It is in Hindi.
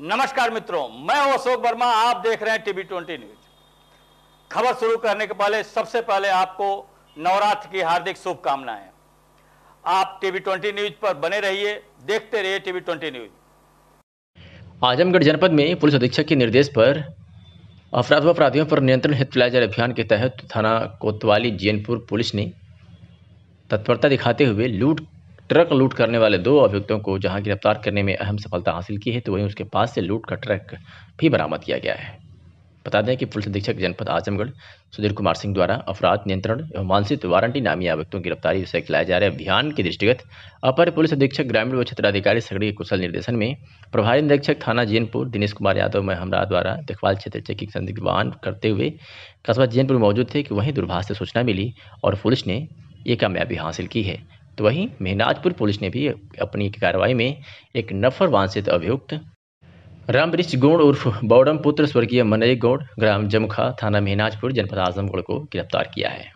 नमस्कार मित्रों मैं अशोक वर्मा आप देख रहे हैं टीवी ट्वेंटी न्यूज खबर शुरू करने के पहले सबसे पहले आपको नवरात्र की हार्दिक शुभकामनाएं आप टीवी ट्वेंटी न्यूज पर बने रहिए देखते रहिए टीवी ट्वेंटी न्यूज आजमगढ़ जनपद में पुलिस अधीक्षक के निर्देश पर अपराध व अपराधियों पर नियंत्रण हित फ्लाइजर अभियान के तहत थाना कोतवाली जैनपुर पुलिस ने तत्परता दिखाते हुए लूट ट्रक लूट करने वाले दो अभियुक्तों को जहां गिरफ्तार करने में अहम सफलता हासिल की है तो वहीं उसके पास से लूट का ट्रक भी बरामद किया गया है बता दें कि पुलिस अधीक्षक जनपद आजमगढ़ सुधीर कुमार सिंह द्वारा अपराध नियंत्रण एवं मानसिक वारंटी नामी अभियुक्तों की गिरफ्तारी से चलाए जा रहे अभियान के दृष्टिगत अपर पुलिस अधीक्षक ग्रामीण व क्षेत्राधिकारी सगड़ी के कुशल निर्देशन में प्रभारी निरीक्षक थाना जैनपुर दिनेश कुमार यादव में हमरा द्वारा देखभाल क्षेत्र चेकिंग संदिग्ध वाहन करते हुए कस्बा जैनपुर मौजूद थे कि वहीं दुर्भाष से सूचना मिली और पुलिस ने ये कामयाबी हासिल की है तो वहीं मेहनाजपुर पुलिस ने भी अपनी कार्रवाई में एक नफर वांछित अभियुक्त रामवृक्ष गौड़ उर्फ बौडम पुत्र स्वर्गीय मनय गौड़ ग्राम जमखा थाना मेहनाजपुर जनपद आजमगढ़ को गिरफ्तार किया है